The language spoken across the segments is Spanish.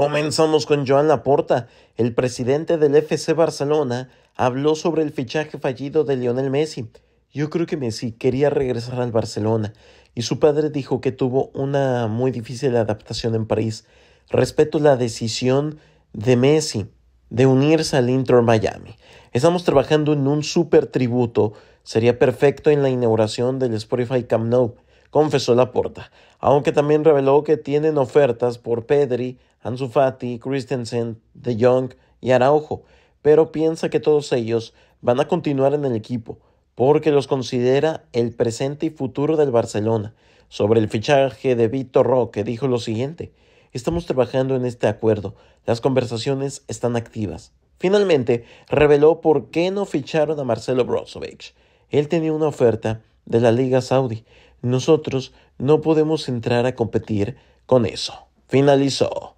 Comenzamos con Joan Laporta. El presidente del FC Barcelona habló sobre el fichaje fallido de Lionel Messi. Yo creo que Messi quería regresar al Barcelona y su padre dijo que tuvo una muy difícil adaptación en París. Respeto la decisión de Messi de unirse al Inter Miami. Estamos trabajando en un super tributo. Sería perfecto en la inauguración del Spotify Camp Nou, confesó Laporta, aunque también reveló que tienen ofertas por Pedri, Ansu Fati, Christensen, De Jong y Araujo, pero piensa que todos ellos van a continuar en el equipo porque los considera el presente y futuro del Barcelona. Sobre el fichaje de Vitor Roque dijo lo siguiente, estamos trabajando en este acuerdo, las conversaciones están activas. Finalmente, reveló por qué no ficharon a Marcelo Brozovic. Él tenía una oferta de la Liga Saudi. Nosotros no podemos entrar a competir con eso. Finalizó.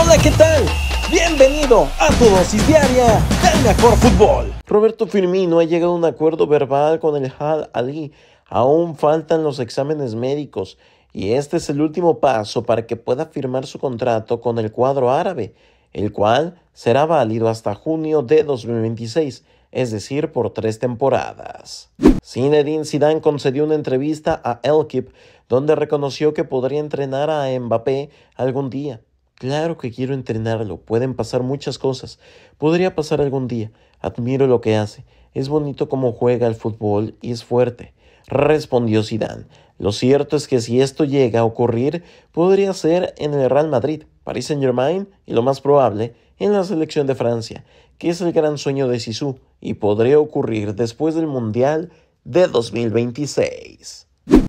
Hola, ¿qué tal? Bienvenido a tu dosis diaria del mejor fútbol. Roberto Firmino ha llegado a un acuerdo verbal con el Hal Ali. Aún faltan los exámenes médicos y este es el último paso para que pueda firmar su contrato con el cuadro árabe, el cual será válido hasta junio de 2026 es decir, por tres temporadas. Zinedine Zidane concedió una entrevista a Elkip donde reconoció que podría entrenar a Mbappé algún día, Claro que quiero entrenarlo, pueden pasar muchas cosas. Podría pasar algún día. Admiro lo que hace. Es bonito cómo juega el fútbol y es fuerte. Respondió Zidane. Lo cierto es que si esto llega a ocurrir, podría ser en el Real Madrid, Paris Saint-Germain y lo más probable en la selección de Francia, que es el gran sueño de Sisu y podría ocurrir después del Mundial de 2026.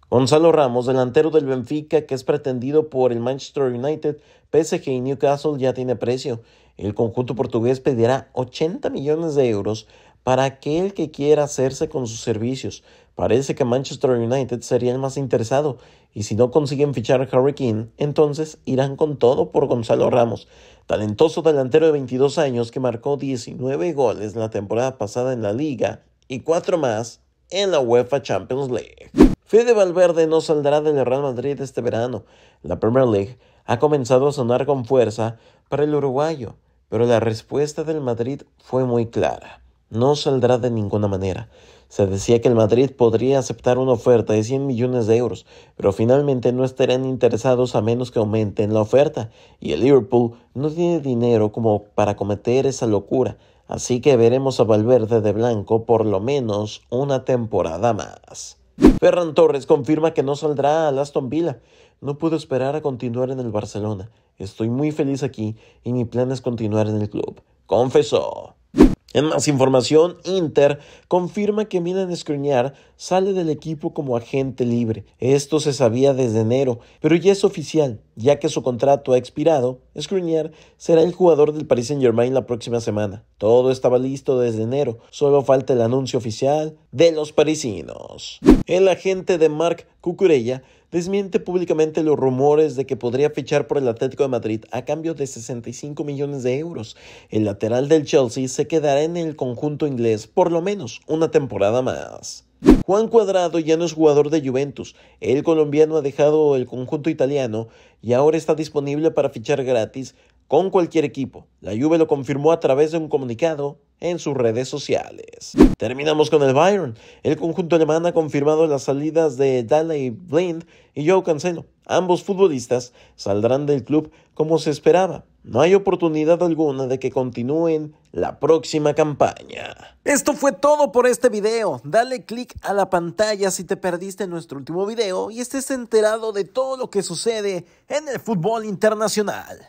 Gonzalo Ramos, delantero del Benfica, que es pretendido por el Manchester United, PSG y Newcastle, ya tiene precio. El conjunto portugués pedirá 80 millones de euros para aquel que quiera hacerse con sus servicios. Parece que Manchester United sería el más interesado, y si no consiguen fichar a Harry Kane, entonces irán con todo por Gonzalo Ramos, talentoso delantero de 22 años que marcó 19 goles la temporada pasada en la liga y 4 más en la UEFA Champions League. Fede Valverde no saldrá del Real Madrid este verano. La Premier League ha comenzado a sonar con fuerza para el uruguayo, pero la respuesta del Madrid fue muy clara. No saldrá de ninguna manera. Se decía que el Madrid podría aceptar una oferta de 100 millones de euros, pero finalmente no estarían interesados a menos que aumenten la oferta, y el Liverpool no tiene dinero como para cometer esa locura, así que veremos a Valverde de blanco por lo menos una temporada más. Ferran Torres confirma que no saldrá a Aston Villa. No pude esperar a continuar en el Barcelona. Estoy muy feliz aquí y mi plan es continuar en el club. Confesó. En más información, Inter confirma que Milan Skriniar sale del equipo como agente libre. Esto se sabía desde enero, pero ya es oficial, ya que su contrato ha expirado. Skriniar será el jugador del Paris Saint-Germain la próxima semana. Todo estaba listo desde enero, solo falta el anuncio oficial de los parisinos. El agente de Marc Cucurella desmiente públicamente los rumores de que podría fichar por el Atlético de Madrid a cambio de 65 millones de euros. El lateral del Chelsea se quedará en el conjunto inglés por lo menos una temporada más. Juan Cuadrado ya no es jugador de Juventus, el colombiano ha dejado el conjunto italiano y ahora está disponible para fichar gratis con cualquier equipo. La Juve lo confirmó a través de un comunicado en sus redes sociales. Terminamos con el Bayern. El conjunto alemán ha confirmado las salidas de Daley Blind y Joe Cancelo. Ambos futbolistas saldrán del club como se esperaba. No hay oportunidad alguna de que continúen la próxima campaña. Esto fue todo por este video. Dale click a la pantalla si te perdiste nuestro último video y estés enterado de todo lo que sucede en el fútbol internacional.